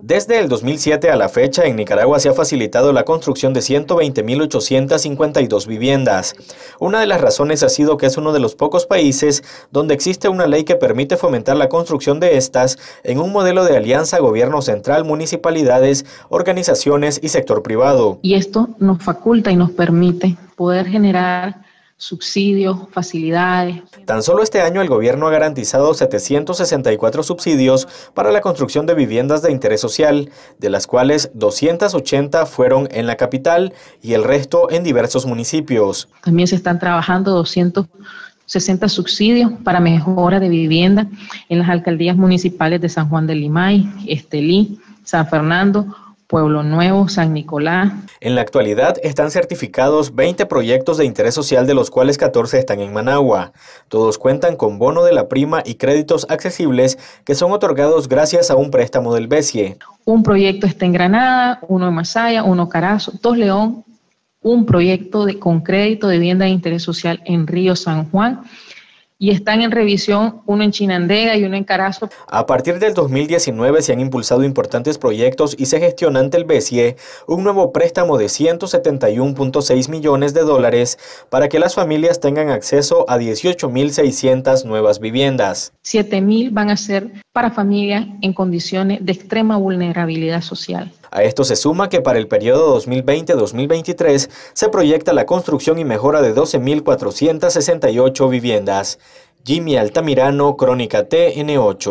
Desde el 2007 a la fecha, en Nicaragua se ha facilitado la construcción de 120.852 viviendas. Una de las razones ha sido que es uno de los pocos países donde existe una ley que permite fomentar la construcción de estas en un modelo de alianza gobierno central, municipalidades, organizaciones y sector privado. Y esto nos faculta y nos permite poder generar subsidios, facilidades. Tan solo este año el gobierno ha garantizado 764 subsidios para la construcción de viviendas de interés social, de las cuales 280 fueron en la capital y el resto en diversos municipios. También se están trabajando 260 subsidios para mejora de vivienda en las alcaldías municipales de San Juan de Limay, Estelí, San Fernando, Pueblo Nuevo, San Nicolás. En la actualidad están certificados 20 proyectos de interés social de los cuales 14 están en Managua. Todos cuentan con bono de la prima y créditos accesibles que son otorgados gracias a un préstamo del BESIE. Un proyecto está en Granada, uno en Masaya, uno Carazo, dos León, un proyecto con crédito de vivienda de interés social en Río San Juan y están en revisión uno en Chinandega y uno en Carazo. A partir del 2019 se han impulsado importantes proyectos y se gestiona ante el BCIE un nuevo préstamo de 171.6 millones de dólares para que las familias tengan acceso a 18.600 nuevas viviendas. 7.000 van a ser para familias en condiciones de extrema vulnerabilidad social. A esto se suma que para el periodo 2020-2023 se proyecta la construcción y mejora de 12.468 viviendas. Jimmy Altamirano, Crónica TN8.